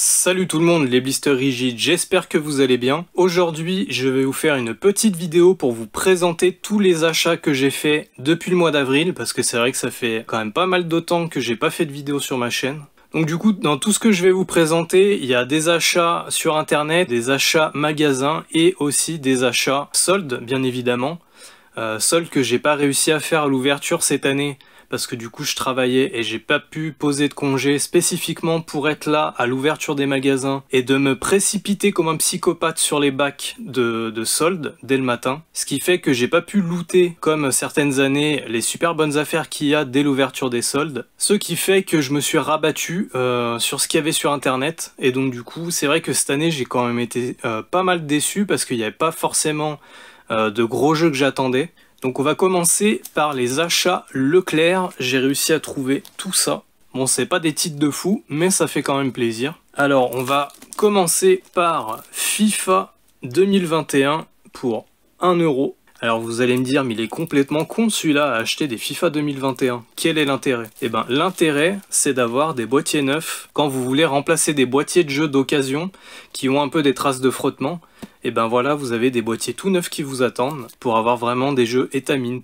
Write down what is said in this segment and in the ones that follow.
Salut tout le monde les blister rigides, j'espère que vous allez bien. Aujourd'hui je vais vous faire une petite vidéo pour vous présenter tous les achats que j'ai fait depuis le mois d'avril parce que c'est vrai que ça fait quand même pas mal de temps que j'ai pas fait de vidéo sur ma chaîne. Donc du coup, dans tout ce que je vais vous présenter, il y a des achats sur internet, des achats magasins et aussi des achats soldes, bien évidemment. Euh, soldes que j'ai pas réussi à faire à l'ouverture cette année parce que du coup je travaillais et j'ai pas pu poser de congé spécifiquement pour être là à l'ouverture des magasins et de me précipiter comme un psychopathe sur les bacs de, soldes dès le matin. Ce qui fait que j'ai pas pu looter comme certaines années les super bonnes affaires qu'il y a dès l'ouverture des soldes. Ce qui fait que je me suis rabattu euh, sur ce qu'il y avait sur internet et donc du coup c'est vrai que cette année j'ai quand même été euh, pas mal déçu parce qu'il n'y avait pas forcément euh, de gros jeux que j'attendais. Donc on va commencer par les achats Leclerc. J'ai réussi à trouver tout ça. Bon, c'est pas des titres de fou, mais ça fait quand même plaisir. Alors, on va commencer par FIFA 2021 pour 1 euro. Alors vous allez me dire, mais il est complètement con celui-là à acheter des FIFA 2021. Quel est l'intérêt Eh bien l'intérêt, c'est d'avoir des boîtiers neufs quand vous voulez remplacer des boîtiers de jeux d'occasion qui ont un peu des traces de frottement et ben voilà, vous avez des boîtiers tout neufs qui vous attendent pour avoir vraiment des jeux étamint.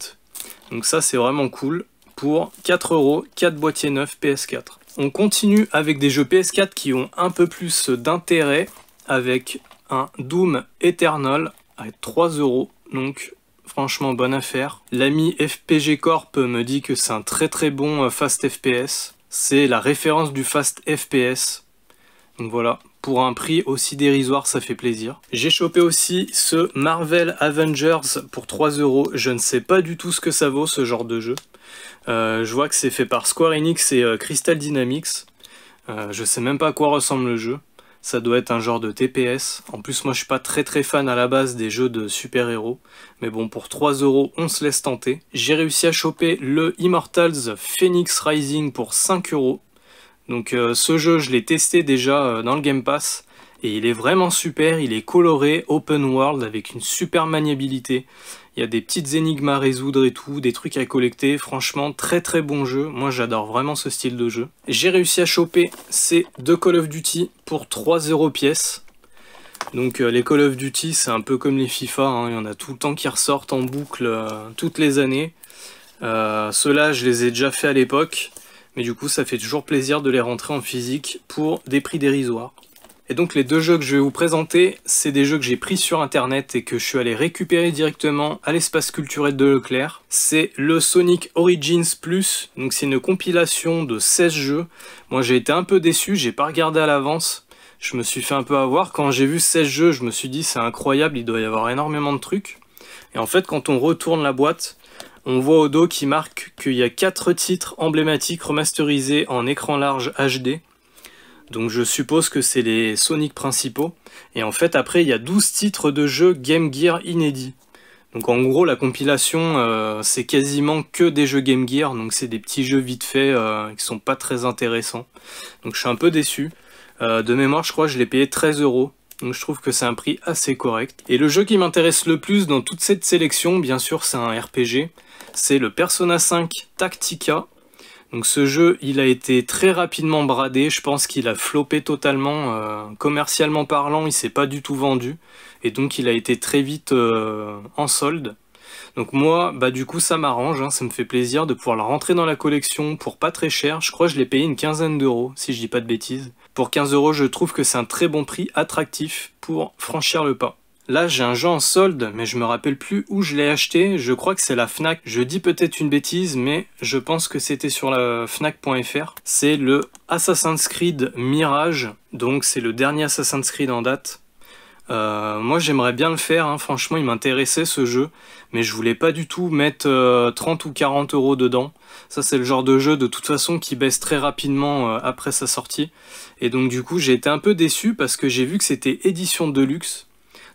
Donc ça, c'est vraiment cool. Pour 4 euros, 4 boîtiers neufs PS4. On continue avec des jeux PS4 qui ont un peu plus d'intérêt avec un Doom Eternal à 3 euros. Donc franchement bonne affaire. L'ami FPG Corp me dit que c'est un très très bon euh, Fast FPS. C'est la référence du Fast FPS. Donc voilà, pour un prix aussi dérisoire, ça fait plaisir. J'ai chopé aussi ce Marvel Avengers pour 3 euros. Je ne sais pas du tout ce que ça vaut ce genre de jeu. Euh, je vois que c'est fait par Square Enix et euh, Crystal Dynamics. Euh, je sais même pas à quoi ressemble le jeu. Ça doit être un genre de TPS. En plus, moi je suis pas très très fan à la base des jeux de super-héros. Mais bon, pour 3 euros, on se laisse tenter. J'ai réussi à choper le Immortals Phoenix Rising pour 5 euros. Donc euh, ce jeu, je l'ai testé déjà euh, dans le Game Pass et il est vraiment super, il est coloré, open world avec une super maniabilité. Il y a des petites énigmes à résoudre et tout, des trucs à collecter, franchement très très bon jeu, moi j'adore vraiment ce style de jeu. J'ai réussi à choper ces deux Call of Duty pour 3 euros pièces. Donc euh, les Call of Duty c'est un peu comme les FIFA, hein. il y en a tout le temps qui ressortent en boucle toutes les années. Ceux-là je les ai déjà fait à l'époque, mais du coup, ça fait toujours plaisir de les rentrer en physique pour des prix dérisoires. Et donc les deux jeux que je vais vous présenter, c'est des jeux que j'ai pris sur internet et que je suis allé récupérer directement à l'espace culturel de Leclerc. C'est le Sonic Origins Plus, donc c'est une compilation de 16 jeux. Moi j'ai été un peu déçu, j'ai pas regardé à l'avance, je me suis fait un peu avoir. Quand j'ai vu 16 jeux, je me suis dit c'est incroyable, il doit y avoir énormément de trucs. Et en fait quand on retourne la boîte, on voit au dos qui marque qu'il y a 4 titres emblématiques remasterisés en écran large HD. Donc je suppose que c'est les Sonic principaux. Et en fait après il y a 12 titres de jeux Game Gear inédits. Donc en gros la compilation euh, c'est quasiment que des jeux Game Gear. Donc c'est des petits jeux vite faits euh, qui sont pas très intéressants. Donc je suis un peu déçu. Euh, de mémoire je crois que je l'ai payé 13 euros. Donc je trouve que c'est un prix assez correct. Et le jeu qui m'intéresse le plus dans toute cette sélection, bien sûr c'est un RPG, c'est le Persona 5 Tactica. Donc ce jeu, il a été très rapidement bradé, je pense qu'il a flopé totalement, euh, commercialement parlant, il s'est pas du tout vendu, et donc il a été très vite euh, en solde. Donc moi, bah du coup ça m'arrange, hein. ça me fait plaisir de pouvoir le rentrer dans la collection pour pas très cher, je crois que je l'ai payé une quinzaine d'euros, si je dis pas de bêtises. Pour 15 euros, je trouve que c'est un très bon prix attractif pour franchir le pas. Là, j'ai un jeu en solde, mais je me rappelle plus où je l'ai acheté. Je crois que c'est la Fnac. Je dis peut-être une bêtise, mais je pense que c'était sur la Fnac.fr. C'est le Assassin's Creed Mirage. Donc, c'est le dernier Assassin's Creed en date. Euh, moi j'aimerais bien le faire, hein. franchement il m'intéressait ce jeu, mais je voulais pas du tout mettre 30 euh, ou 40 euros dedans. Ça c'est le genre de jeu de toute façon qui baisse très rapidement euh, après sa sortie. Et donc du coup j'ai été un peu déçu parce que j'ai vu que c'était édition de luxe.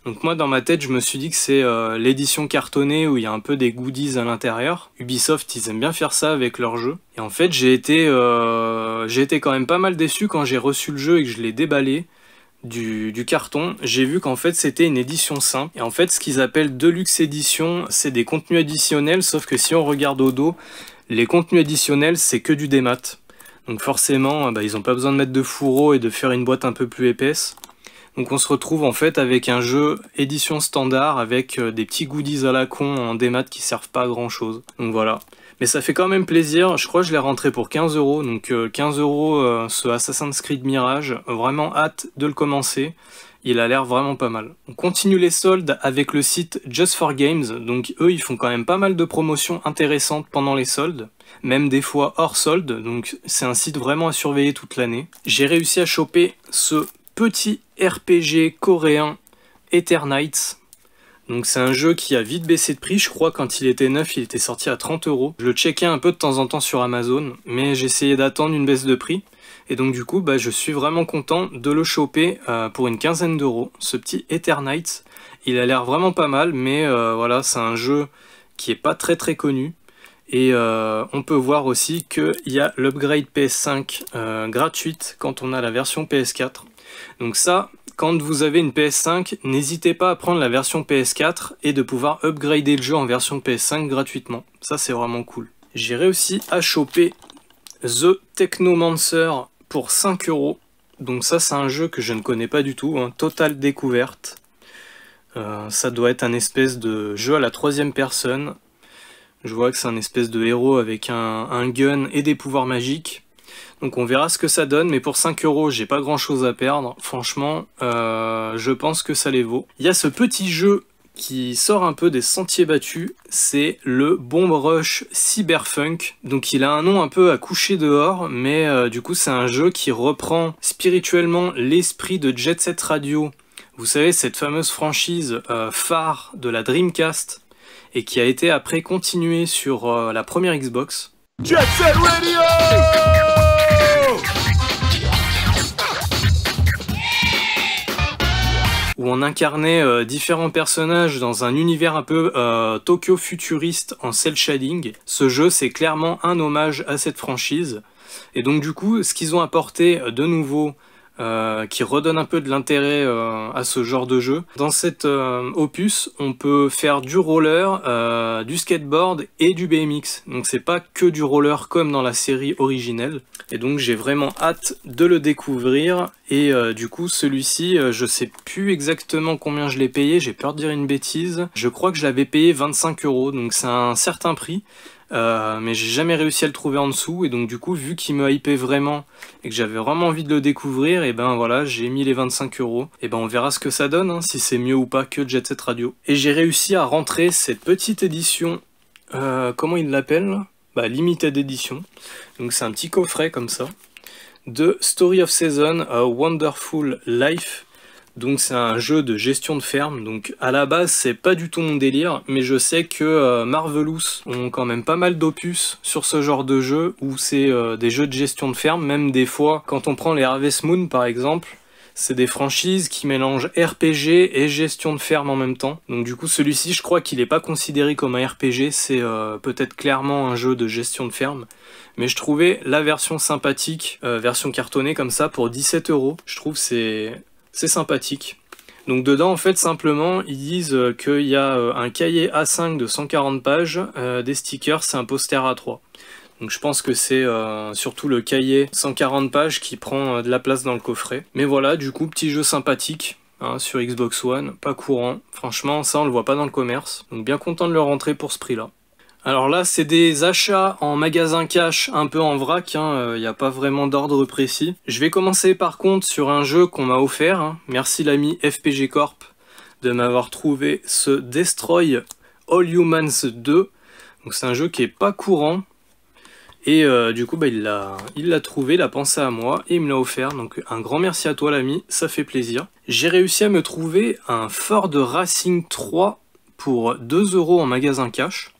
Donc moi dans ma tête je me suis dit que c'est euh, l'édition cartonnée où il y a un peu des goodies à l'intérieur. Ubisoft ils aiment bien faire ça avec leurs jeux. Et en fait j'ai été, euh, été quand même pas mal déçu quand j'ai reçu le jeu et que je l'ai déballé. Du, carton, j'ai vu qu'en fait c'était une édition simple. Et en fait ce qu'ils appellent Deluxe édition, c'est des contenus additionnels, sauf que si on regarde au dos, les contenus additionnels c'est que du démat. Donc forcément bah, ils n'ont pas besoin de mettre de fourreau et de faire une boîte un peu plus épaisse. Donc on se retrouve en fait avec un jeu édition standard avec euh, des petits goodies à la con en démat qui servent pas à grand chose. Donc voilà. Mais ça fait quand même plaisir, je crois que je l'ai rentré pour 15 euros, donc 15 euh, euros euh, ce Assassin's Creed Mirage, vraiment hâte de le commencer il a l'air vraiment pas mal. On continue les soldes avec le site Just for Games, donc eux ils font quand même pas mal de promotions intéressantes pendant les soldes, même des fois hors soldes. donc c'est un site vraiment à surveiller toute l'année. J'ai réussi à choper ce petit RPG coréen Eternites. Donc c'est un jeu qui a vite baissé de prix, je crois quand il était neuf il était sorti à 30 euros. Je le checkais un peu de temps en temps sur Amazon, mais j'essayais d'attendre une baisse de prix. Et donc du coup bah, je suis vraiment content de le choper euh, pour une quinzaine d'euros, ce petit Eternites. Il a l'air vraiment pas mal, mais euh, voilà, c'est un jeu qui est pas très très connu. Et euh, on peut voir aussi qu'il y a l'upgrade PS5 gratuite quand on a la version PS4. Donc ça, quand vous avez une PS5, n'hésitez pas à prendre la version PS4 et de pouvoir upgrader le jeu en version PS5 gratuitement. Ça, c'est vraiment cool. J'ai réussi à choper The Technomancer pour 5 euros. Donc ça, c'est un jeu que je ne connais pas du tout, Total hein. totale découverte. Euh, ça doit être un espèce de jeu à la troisième personne. Je vois que c'est un espèce de héros avec un gun et des pouvoirs magiques. Donc on verra ce que ça donne, mais pour 5 euros, j'ai pas grand chose à perdre. Franchement, euh, je pense que ça les vaut. Il y a ce petit jeu qui sort un peu des sentiers battus, c'est le Bomb Rush Cyberfunk. Donc il a un nom un peu à coucher dehors, mais euh, du coup c'est un jeu qui reprend spirituellement l'esprit de Jet Set Radio. Vous savez, cette fameuse franchise euh, phare de la Dreamcast, et qui a été après continuée sur la première Xbox. Jet Set Radio où on incarnait euh, différents personnages dans un univers un peu euh, Tokyo futuriste en cel shading. Ce jeu, c'est clairement un hommage à cette franchise. Et donc du coup, ce qu'ils ont apporté euh, de nouveau euh, qui redonne un peu de l'intérêt euh, à ce genre de jeu. Dans cet euh, opus, on peut faire du roller, du skateboard et du BMX. Donc c'est pas que du roller comme dans la série originelle. Et donc j'ai vraiment hâte de le découvrir. Et du coup celui-ci, je sais plus exactement combien je l'ai payé, j'ai peur de dire une bêtise. Je crois que je l'avais payé 25 euros, donc c'est un certain prix. Euh, mais j'ai jamais réussi à le trouver en dessous. Et donc du coup, vu qu'il me hypait vraiment et que j'avais vraiment envie de le découvrir, et ben voilà, j'ai mis les 25 euros. Et ben on verra ce que ça donne, hein, si c'est mieux ou pas que Jet Set Radio. Et j'ai réussi à rentrer cette petite édition, euh, comment il l'appelle Bah Limited Edition. Donc c'est un petit coffret comme ça de Story of Season, A Wonderful Life donc c'est un jeu de gestion de ferme, donc à la base c'est pas du tout mon délire, mais je sais que euh, Marvelous ont quand même pas mal d'opus sur ce genre de jeu, où c'est euh, des jeux de gestion de ferme, même des fois, quand on prend les Harvest Moon par exemple, c'est des franchises qui mélangent RPG et gestion de ferme en même temps. Donc du coup, celui-ci, je crois qu'il n'est pas considéré comme un RPG, c'est euh, peut-être clairement un jeu de gestion de ferme. Mais je trouvais la version sympathique, version cartonnée comme ça, pour 17 euros. Je trouve c'est c'est sympathique. Donc dedans, en fait, simplement, ils disent euh, qu'il y a euh, un cahier A5 de 140 pages, euh, des stickers, c'est un poster A3. Donc je pense que c'est surtout le cahier 140 pages qui prend de la place dans le coffret. Mais voilà, du coup, petit jeu sympathique. Hein, sur Xbox One, pas courant. Franchement, ça on le voit pas dans le commerce. Donc bien content de le rentrer pour ce prix-là. Alors là, c'est des achats en magasin cash, un peu en vrac, il hein, n'y euh, a pas vraiment d'ordre précis. Je vais commencer par contre sur un jeu qu'on m'a offert, hein. merci l'ami FPG Corp de m'avoir trouvé ce Destroy All Humans 2. Donc c'est un jeu qui est pas courant, et euh, du coup, bah, il l'a trouvé, il a pensé à moi et il me l'a offert. Donc un grand merci à toi l'ami, ça fait plaisir. J'ai réussi à me trouver un Ford Racing 3 pour 2 euros en magasin cash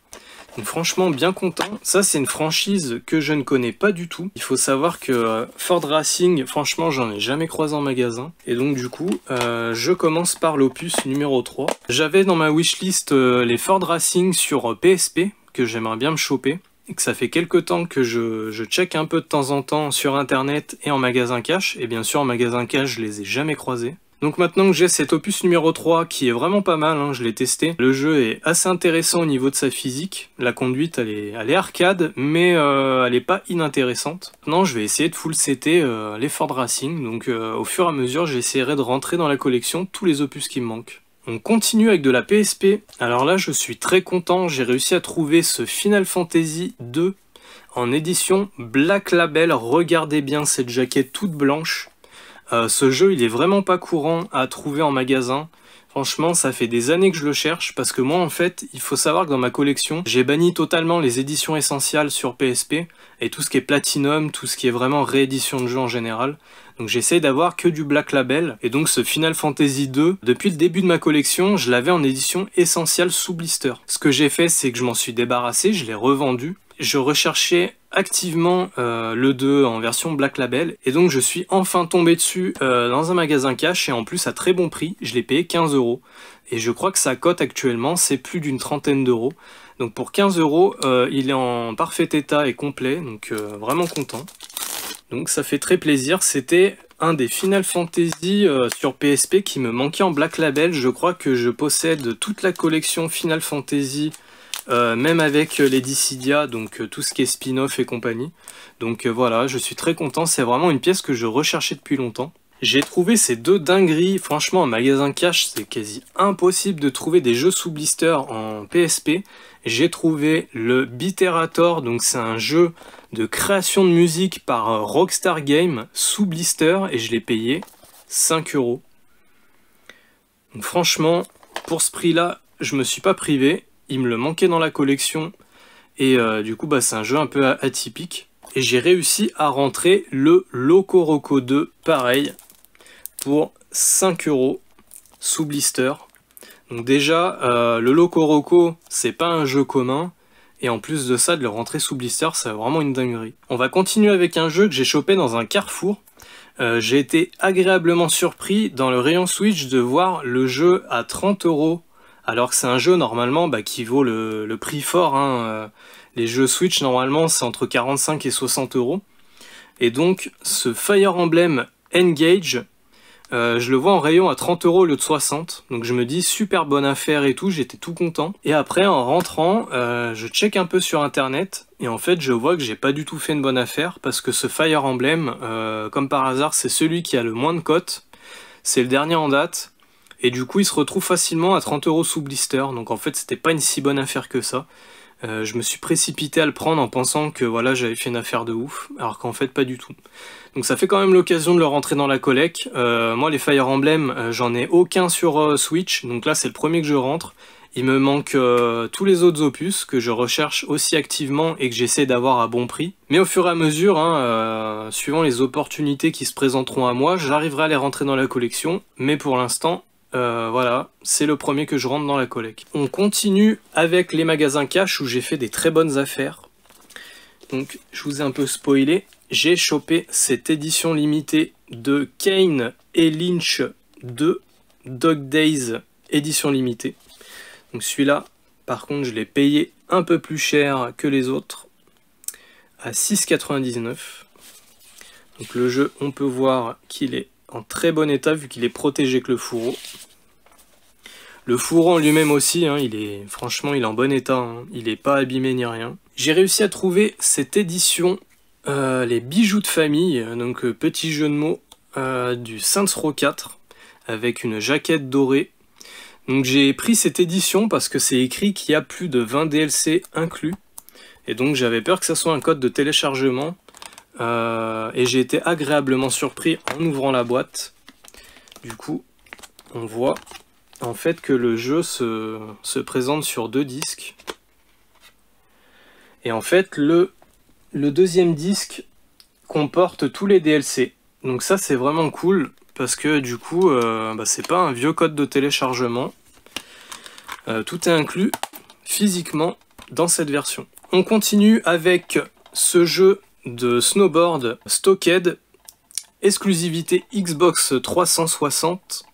franchement bien content. Ça c'est une franchise que je ne connais pas du tout. Il faut savoir que euh, Ford Racing, franchement j'en ai jamais croisé en magasin. Et donc du coup euh, je commence par l'opus numéro 3. J'avais dans ma wishlist list euh, les Ford Racing sur PSP que j'aimerais bien me choper. Et que ça fait quelques temps que je, je check un peu de temps en temps sur internet et en magasin cash. Et bien sûr en magasin cash je les ai jamais croisés. Donc maintenant que j'ai cet opus numéro 3 qui est vraiment pas mal, hein, je l'ai testé, le jeu est assez intéressant au niveau de sa physique, la conduite elle est, arcade mais euh, elle est pas inintéressante. Maintenant je vais essayer de full setter euh, les Ford Racing, donc euh, au fur et à mesure j'essaierai de rentrer dans la collection tous les opus qui me manquent. On continue avec de la PSP, alors là je suis très content, j'ai réussi à trouver ce Final Fantasy 2 en édition Black Label, regardez bien cette jaquette toute blanche, euh, ce jeu, il est vraiment pas courant à trouver en magasin. Franchement, ça fait des années que je le cherche parce que moi, en fait, il faut savoir que dans ma collection, j'ai banni totalement les éditions essentielles sur PSP et tout ce qui est platinum, tout ce qui est vraiment réédition de jeu en général. Donc j'essaie d'avoir que du Black Label et donc ce Final Fantasy 2, depuis le début de ma collection, je l'avais en édition essentielle sous blister. Ce que j'ai fait, c'est que je m'en suis débarrassé, je l'ai revendu je recherchais activement euh, le 2 en version Black Label et donc je suis enfin tombé dessus euh, dans un magasin cash et en plus à très bon prix, je l'ai payé 15 euros et je crois que sa cote actuellement c'est plus d'une trentaine d'euros. Donc pour 15 euros, euh, il est en parfait état et complet, donc vraiment content. Donc ça fait très plaisir, c'était un des Final Fantasy sur PSP qui me manquait en Black Label. Je crois que je possède toute la collection Final Fantasy euh, même avec euh, les Dissidia, donc euh, tout ce qui est spin-off et compagnie. Donc voilà, je suis très content, c'est vraiment une pièce que je recherchais depuis longtemps. J'ai trouvé ces deux dingueries, franchement en magasin cash c'est quasi impossible de trouver des jeux sous blister en PSP. J'ai trouvé le Biterator, donc c'est un jeu de création de musique par Rockstar Game sous blister et je l'ai payé 5 euros. Donc franchement, pour ce prix là, je me suis pas privé il me le manquait dans la collection. Et euh, du coup, bah, c'est un jeu un peu atypique. Et j'ai réussi à rentrer le Locoroco 2, pareil, pour 5 euros sous blister. Donc déjà, euh, le Locoroco, c'est pas un jeu commun. Et en plus de ça, de le rentrer sous blister, c'est vraiment une dinguerie. On va continuer avec un jeu que j'ai chopé dans un carrefour. Euh, j'ai été agréablement surpris dans le rayon Switch de voir le jeu à 30 euros alors que c'est un jeu normalement bah, qui vaut le, prix fort. Hein, euh, les jeux Switch normalement c'est entre 45 et 60 euros. Et donc ce Fire Emblem Engage, euh, je le vois en rayon à 30 euros au lieu de 60. Donc je me dis super bonne affaire et tout, j'étais tout content. Et après en rentrant, euh, je check un peu sur internet et en fait je vois que j'ai pas du tout fait une bonne affaire parce que ce Fire Emblem, comme par hasard, c'est celui qui a le moins de cotes. C'est le dernier en date. Et du coup, il se retrouve facilement à 30 euros sous blister. Donc en fait, c'était pas une si bonne affaire que ça. Euh, je me suis précipité à le prendre en pensant que voilà j'avais fait une affaire de ouf, alors qu'en fait pas du tout. Donc ça fait quand même l'occasion de le rentrer dans la collecte. Euh, moi les Fire Emblem, euh, j'en ai aucun sur Switch, donc là c'est le premier que je rentre. Il me manque tous les autres opus que je recherche aussi activement et que j'essaie d'avoir à bon prix. Mais au fur et à mesure, hein, suivant les opportunités qui se présenteront à moi, j'arriverai à les rentrer dans la collection. Mais pour l'instant, euh, voilà, c'est le premier que je rentre dans la collecte. On continue avec les magasins cash où j'ai fait des très bonnes affaires. Donc, je vous ai un peu spoilé. J'ai chopé cette édition limitée de Kane et Lynch 2 Dog Days édition limitée. Donc celui-là, par contre, je l'ai payé un peu plus cher que les autres, à 6,99. Donc le jeu, on peut voir qu'il est en très bon état vu qu'il est protégé que le fourreau. Le fourreau lui-même aussi, hein, il est franchement il est en bon état, hein. il n'est pas abîmé ni rien. J'ai réussi à trouver cette édition, euh, les bijoux de famille, euh, donc euh, petit jeu de mots, du Saints Row 4, avec une jaquette dorée. Donc j'ai pris cette édition parce que c'est écrit qu'il y a plus de 20 DLC inclus, et donc j'avais peur que ça soit un code de téléchargement, euh, et j'ai été agréablement surpris en ouvrant la boîte. Du coup, on voit en fait que le jeu se, présente sur deux disques. Et en fait, le, le deuxième disque comporte tous les DLC. Donc ça, c'est vraiment cool parce que du coup, euh, bah, c'est pas un vieux code de téléchargement. Euh, tout est inclus physiquement dans cette version. On continue avec ce jeu de snowboard Stoked. exclusivité Xbox 360,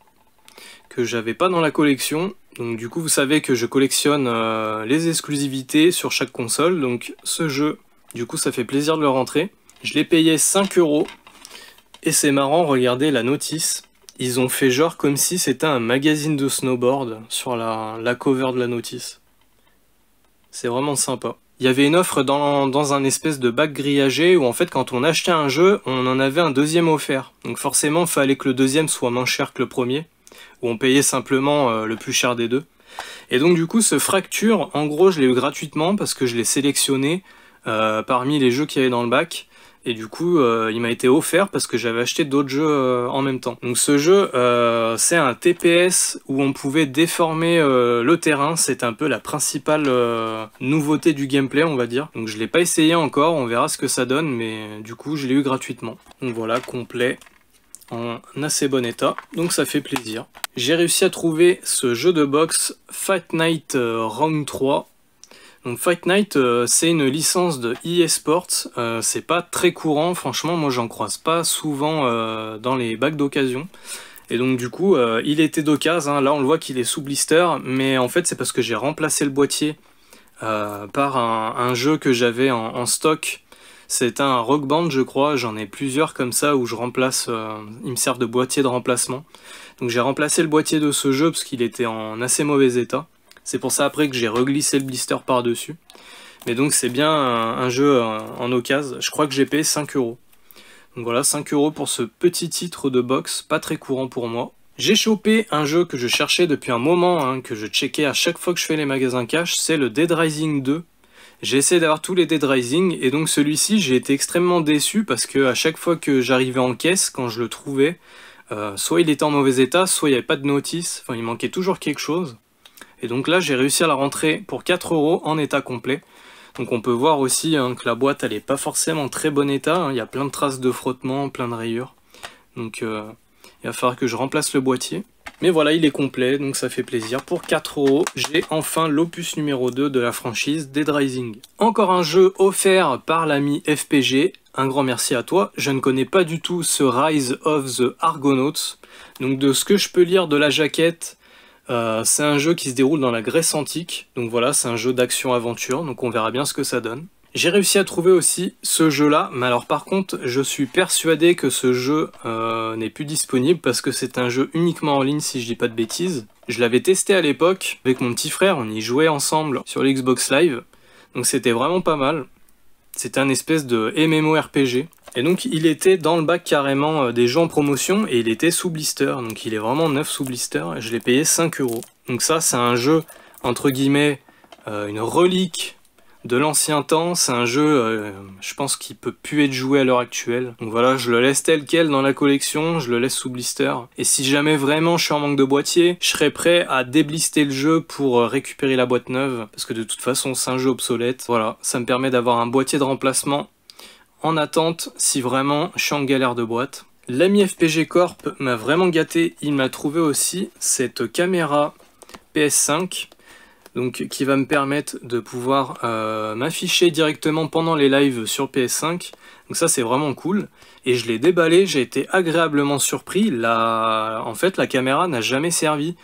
que j'avais pas dans la collection. Donc du coup, vous savez que je collectionne euh, les exclusivités sur chaque console. Donc ce jeu, du coup, ça fait plaisir de le rentrer. Je l'ai payé 5 euros. Et c'est marrant, regardez la notice. Ils ont fait genre comme si c'était un magazine de snowboard sur la, la cover de la notice. C'est vraiment sympa il y avait une offre dans, dans, un espèce de bac grillagé où en fait quand on achetait un jeu, on en avait un deuxième offert. Donc forcément, il fallait que le deuxième soit moins cher que le premier, où on payait simplement euh, le plus cher des deux. Et donc du coup, ce Fracture, en gros, je l'ai eu gratuitement parce que je l'ai sélectionné euh, parmi les jeux qu'il y avait dans le bac et du coup euh, il m'a été offert parce que j'avais acheté d'autres jeux euh, en même temps. Donc ce jeu euh, c'est un TPS où on pouvait déformer le terrain, c'est un peu la principale nouveauté du gameplay on va dire. Donc je l'ai pas essayé encore, on verra ce que ça donne mais du coup je l'ai eu gratuitement. Donc voilà, complet en assez bon état, donc ça fait plaisir. J'ai réussi à trouver ce jeu de boxe Fight Night Round 3 donc Fight Night, euh, c'est une licence de eSports. sport euh, c'est pas très courant, franchement, moi j'en croise pas souvent euh, dans les bacs d'occasion. Et donc du coup, il était d'occasion, hein, là on le voit qu'il est sous blister, mais en fait c'est parce que j'ai remplacé le boîtier par un, jeu que j'avais en, stock. C'est un rock band je crois, j'en ai plusieurs comme ça où je remplace, ils me servent de boîtier de remplacement. Donc j'ai remplacé le boîtier de ce jeu parce qu'il était en assez mauvais état. C'est pour ça après que j'ai reglissé le blister par-dessus. Mais donc c'est bien un, jeu en, occasion. Je crois que j'ai payé 5 euros. Donc voilà, 5 euros pour ce petit titre de box, pas très courant pour moi. J'ai chopé un jeu que je cherchais depuis un moment, hein, que je checkais à chaque fois que je fais les magasins cash, c'est le Dead Rising 2. J'ai essayé d'avoir tous les Dead Rising, et donc celui-ci, j'ai été extrêmement déçu, parce que à chaque fois que j'arrivais en caisse, quand je le trouvais, euh, soit il était en mauvais état, soit il n'y avait pas de notice, enfin il manquait toujours quelque chose. Et donc là, j'ai réussi à la rentrer pour 4 euros en état complet. Donc on peut voir aussi hein, que la boîte, elle n'est pas forcément en très bon état. Hein. Il y a plein de traces de frottement, plein de rayures. Donc euh, il va falloir que je remplace le boîtier. Mais voilà, il est complet, donc ça fait plaisir. Pour 4 euros, j'ai enfin l'opus numéro 2 de la franchise Dead Rising. Encore un jeu offert par l'ami FPG. Un grand merci à toi. Je ne connais pas du tout ce Rise of the Argonauts. Donc de ce que je peux lire de la jaquette, euh, c'est un jeu qui se déroule dans la Grèce antique, donc voilà, c'est un jeu d'action-aventure, donc on verra bien ce que ça donne. J'ai réussi à trouver aussi ce jeu-là, mais alors par contre, je suis persuadé que ce jeu euh, n'est plus disponible parce que c'est un jeu uniquement en ligne si je dis pas de bêtises. Je l'avais testé à l'époque avec mon petit frère, on y jouait ensemble sur l'Xbox Live, donc c'était vraiment pas mal. C'était un espèce de MMORPG et donc il était dans le bac carrément euh, des gens en promotion et il était sous blister. Donc il est vraiment neuf sous blister et je l'ai payé 5 euros. Donc ça c'est un jeu entre guillemets euh, une relique de l'ancien temps. C'est un jeu euh, je pense qui peut plus être joué à l'heure actuelle. Donc voilà je le laisse tel quel dans la collection, je le laisse sous blister. Et si jamais vraiment je suis en manque de boîtier, je serai prêt à déblister le jeu pour récupérer la boîte neuve. Parce que de toute façon c'est un jeu obsolète. Voilà ça me permet d'avoir un boîtier de remplacement en attente si vraiment je suis en galère de boîte. L'ami FPG Corp m'a vraiment gâté, il m'a trouvé aussi cette caméra PS5 donc qui va me permettre de pouvoir euh, m'afficher directement pendant les lives sur PS5. Donc ça c'est vraiment cool. Et je l'ai déballé, j'ai été agréablement surpris. La... En fait la caméra n'a jamais servi.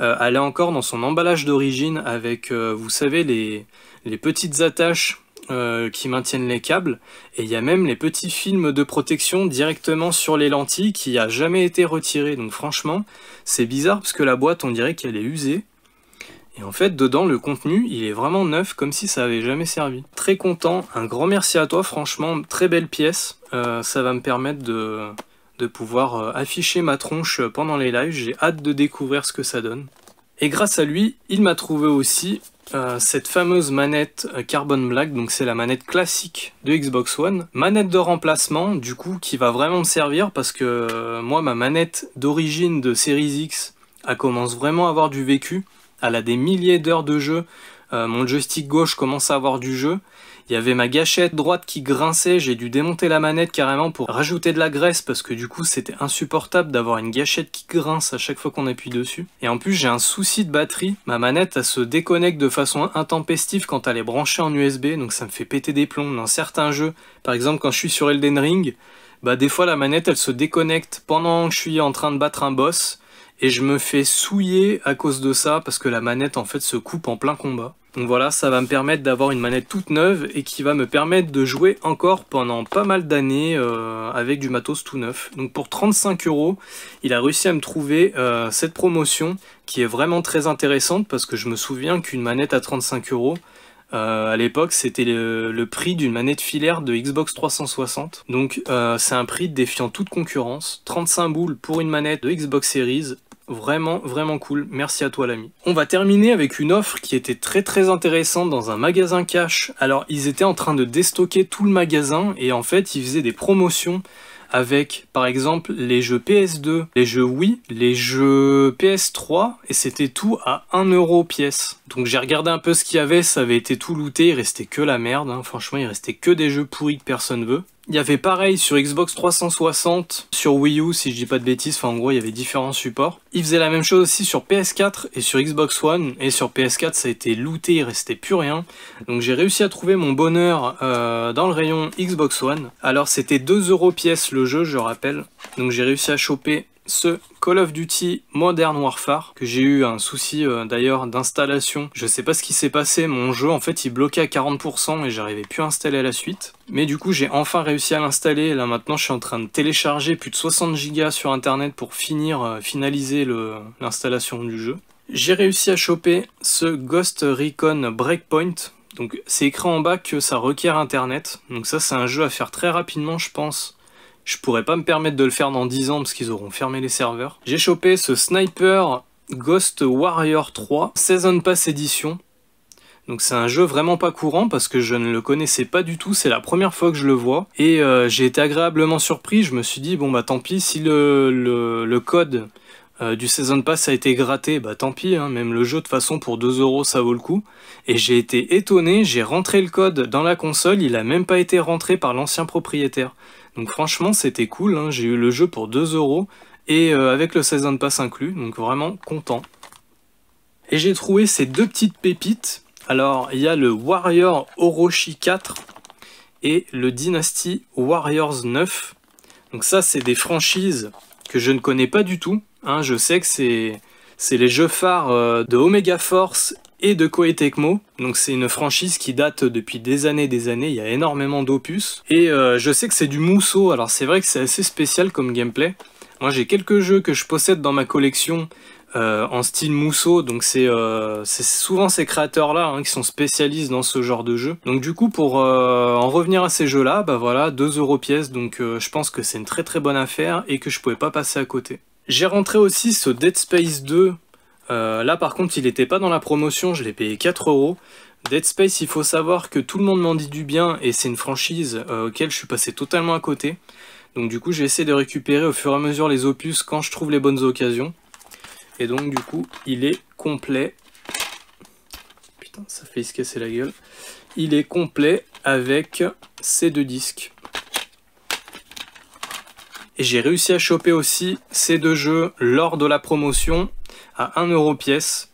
Euh, elle est encore dans son emballage d'origine avec, euh, vous savez, les... les petites attaches euh, qui maintiennent les câbles, et il y a même les petits films de protection directement sur les lentilles qui a jamais été retiré. Donc franchement, c'est bizarre parce que la boîte, on dirait qu'elle est usée. Et en fait, dedans, le contenu, il est vraiment neuf, comme si ça avait jamais servi. Très content, un grand merci à toi, franchement, très belle pièce. Euh, ça va me permettre de, de pouvoir euh, afficher ma tronche pendant les lives. J'ai hâte de découvrir ce que ça donne. Et grâce à lui, il m'a trouvé aussi euh, cette fameuse manette euh, Carbon Black, donc c'est la manette classique de Xbox One. Manette de remplacement, du coup, qui va vraiment me servir parce que euh, moi, ma manette d'origine de Series X, elle commence vraiment à avoir du vécu. Elle a des milliers d'heures de jeu. mon joystick gauche commence à avoir du jeu. Il y avait ma gâchette droite qui grinçait, j'ai dû démonter la manette carrément pour rajouter de la graisse parce que du coup c'était insupportable d'avoir une gâchette qui grince à chaque fois qu'on appuie dessus. Et en plus j'ai un souci de batterie, ma manette elle se déconnecte de façon intempestive quand elle est branchée en USB donc ça me fait péter des plombs dans certains jeux. Par exemple quand je suis sur Elden Ring, bah des fois la manette elle se déconnecte pendant que je suis en train de battre un boss et je me fais souiller à cause de ça parce que la manette en fait se coupe en plein combat. Donc voilà, ça va me permettre d'avoir une manette toute neuve et qui va me permettre de jouer encore pendant pas mal d'années euh, avec du matos tout neuf. Donc pour 35 euros, il a réussi à me trouver euh, cette promotion qui est vraiment très intéressante parce que je me souviens qu'une manette à 35 euros, euh, à l'époque, c'était le, prix d'une manette filaire de Xbox 360. Donc c'est un prix défiant toute concurrence. 35 boules pour une manette de Xbox Series Vraiment, vraiment cool. Merci à toi, l'ami. On va terminer avec une offre qui était très très intéressante dans un magasin cash. Alors, ils étaient en train de déstocker tout le magasin et en fait, ils faisaient des promotions avec par exemple les jeux PS2, les jeux Wii, les jeux PS3 et c'était tout à 1 euro pièce. Donc j'ai regardé un peu ce qu'il y avait, ça avait été tout looté, il restait que la merde, hein. franchement il restait que des jeux pourris que personne veut. Il y avait pareil sur Xbox 360, sur Wii U si je dis pas de bêtises, en gros il y avait différents supports. Il faisait la même chose aussi sur PS4 et sur Xbox One, et sur PS4 ça a été looté, il restait plus rien. Donc j'ai réussi à trouver mon bonheur euh, dans le rayon Xbox One. Alors c'était 2€ pièce le jeu je rappelle, donc j'ai réussi à choper ce Call of Duty Modern Warfare, que j'ai eu un souci euh, d'ailleurs d'installation. Je sais pas ce qui s'est passé, mon jeu en fait il bloquait à 40% et j'arrivais plus à installer à la suite. Mais du coup j'ai enfin réussi à l'installer, là maintenant je suis en train de télécharger plus de 60 Go sur internet pour finir, euh, finaliser l'installation du jeu. J'ai réussi à choper ce Ghost Recon Breakpoint, donc c'est écrit en bas que ça requiert internet. Donc ça c'est un jeu à faire très rapidement je pense. Je pourrais pas me permettre de le faire dans 10 ans parce qu'ils auront fermé les serveurs. J'ai chopé ce Sniper Ghost Warrior 3 Season Pass Edition. Donc c'est un jeu vraiment pas courant parce que je ne le connaissais pas du tout, c'est la première fois que je le vois. Et euh, j'ai été agréablement surpris, je me suis dit bon bah tant pis si le, code euh, du Season Pass a été gratté, bah tant pis, hein. même le jeu de façon pour 2 euros ça vaut le coup. Et j'ai été étonné, j'ai rentré le code dans la console, il n'a même pas été rentré par l'ancien propriétaire. Donc franchement, c'était cool. Hein. J'ai eu le jeu pour 2 euros et euh, avec le Season Pass inclus, donc vraiment content. Et j'ai trouvé ces deux petites pépites. Alors, il y a le Warrior Orochi 4 et le Dynasty Warriors 9. Donc ça, c'est des franchises que je ne connais pas du tout. Hein. je sais que c'est les jeux phares euh, de Omega Force et de Koei Donc c'est une franchise qui date depuis des années des années, il y a énormément d'opus. Et euh, je sais que c'est du mousseau, alors c'est vrai que c'est assez spécial comme gameplay. Moi j'ai quelques jeux que je possède dans ma collection euh, en style mousseau, donc c'est euh, souvent ces créateurs-là hein, qui sont spécialistes dans ce genre de jeu. Donc du coup pour en revenir à ces jeux-là, bah voilà, 2 euros pièce, donc je pense que c'est une très très bonne affaire et que je pouvais pas passer à côté. J'ai rentré aussi ce Dead Space 2 euh, là par contre il n'était pas dans la promotion, je l'ai payé 4 euros. Dead Space, il faut savoir que tout le monde m'en dit du bien et c'est une franchise euh, auquel je suis passé totalement à côté. Donc du coup j'ai essayé de récupérer au fur et à mesure les opus quand je trouve les bonnes occasions. Et donc du coup il est complet. Putain ça fait se casser la gueule. Il est complet avec ces deux disques. Et j'ai réussi à choper aussi ces deux jeux lors de la promotion à 1 euro pièce.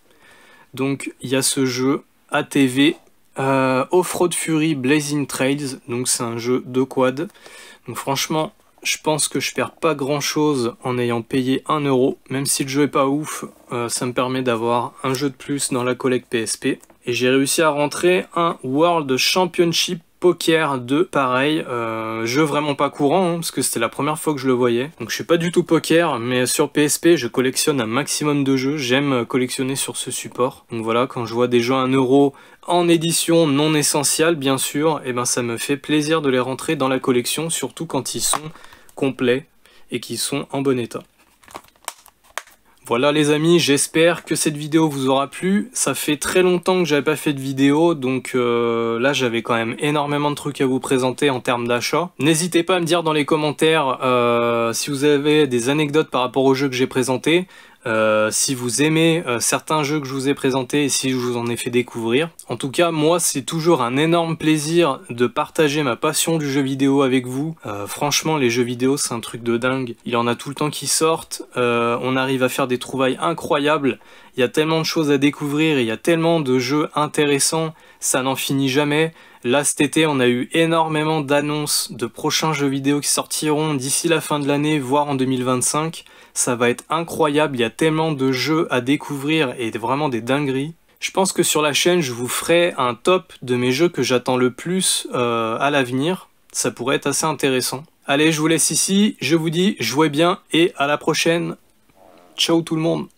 Donc il y a ce jeu ATV euh, Offroad Fury Blazing Trails. Donc c'est un jeu de quad. Donc franchement, je pense que je perds pas grand chose en ayant payé 1 euro. Même si le jeu est pas ouf, euh, ça me permet d'avoir un jeu de plus dans la collecte PSP. Et j'ai réussi à rentrer un World Championship Poker 2, pareil, euh, jeu vraiment pas courant, hein, parce que c'était la première fois que je le voyais. Donc je suis pas du tout poker, mais sur PSP, je collectionne un maximum de jeux, j'aime euh, collectionner sur ce support. Donc voilà, quand je vois des jeux à 1€ en édition non essentielle, bien sûr, et eh ben ça me fait plaisir de les rentrer dans la collection, surtout quand ils sont complets et qu'ils sont en bon état. Voilà les amis, j'espère que cette vidéo vous aura plu. Ça fait très longtemps que j'avais pas fait de vidéo, donc euh, là j'avais quand même énormément de trucs à vous présenter en termes d'achat. N'hésitez pas à me dire dans les commentaires euh, si vous avez des anecdotes par rapport au jeu que j'ai présenté. Euh, si vous aimez euh, certains jeux que je vous ai présentés et si je vous en ai fait découvrir. En tout cas, moi, c'est toujours un énorme plaisir de partager ma passion du jeu vidéo avec vous. Euh, franchement, les jeux vidéo, c'est un truc de dingue. Il en a tout le temps qui sortent. on arrive à faire des trouvailles incroyables. Il y a tellement de choses à découvrir, il y a tellement de jeux intéressants, ça n'en finit jamais. Là, cet été, on a eu énormément d'annonces de prochains jeux vidéo qui sortiront d'ici la fin de l'année, voire en 2025 ça va être incroyable, il y a tellement de jeux à découvrir et vraiment des dingueries. Je pense que sur la chaîne, je vous ferai un top de mes jeux que j'attends le plus euh, à l'avenir. Ça pourrait être assez intéressant. Allez, je vous laisse ici, je vous dis jouez bien et à la prochaine. Ciao tout le monde